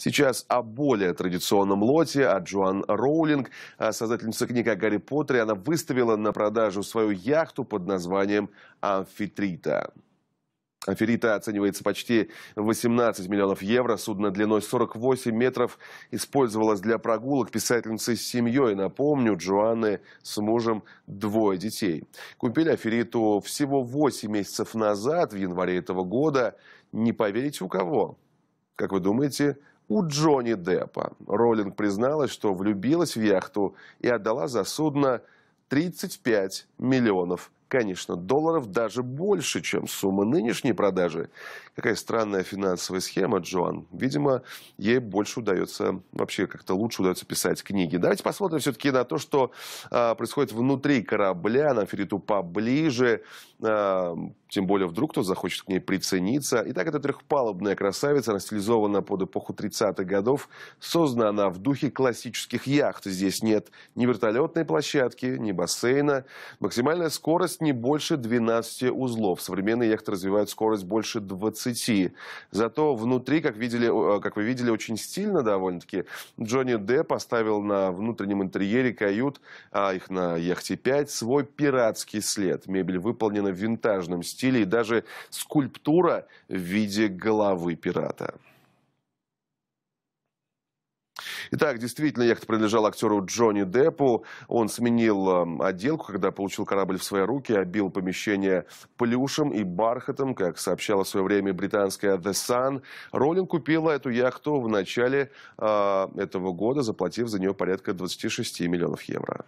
Сейчас о более традиционном лоте от Джоан Роулинг, создательница книги о Гарри Поттере, она выставила на продажу свою яхту под названием «Амфитрита». Аферита оценивается почти 18 миллионов евро. Судно длиной 48 метров использовалось для прогулок писательницы с семьей. Напомню, Джоанны с мужем двое детей. Купили афериту всего 8 месяцев назад, в январе этого года. Не поверите у кого? Как вы думаете, у Джонни Деппа. Роллинг призналась, что влюбилась в яхту и отдала за судно 35 миллионов конечно, долларов даже больше, чем сумма нынешней продажи. Какая странная финансовая схема, Джоан. Видимо, ей больше удается, вообще как-то лучше удается писать книги. Давайте посмотрим все-таки на то, что э, происходит внутри корабля. Нам все поближе. Э, тем более, вдруг кто захочет к ней прицениться. Итак, это трехпалубная красавица, она стилизована под эпоху 30-х годов. Создана она в духе классических яхт. Здесь нет ни вертолетной площадки, ни бассейна. Максимальная скорость не больше 12 узлов. Современные яхты развивают скорость больше 20. Зато внутри, как, видели, э, как вы видели, очень стильно довольно-таки. Джонни Д поставил на внутреннем интерьере кают, а их на яхте 5, свой пиратский след. Мебель выполнена в винтажном стиле стиле и даже скульптура в виде головы пирата. Итак, действительно, яхта принадлежала актеру Джонни Деппу. Он сменил эм, отделку, когда получил корабль в свои руки, обил помещение плюшем и бархатом, как сообщала в свое время британская The Sun. Роллинг купила эту яхту в начале э, этого года, заплатив за нее порядка 26 миллионов евро.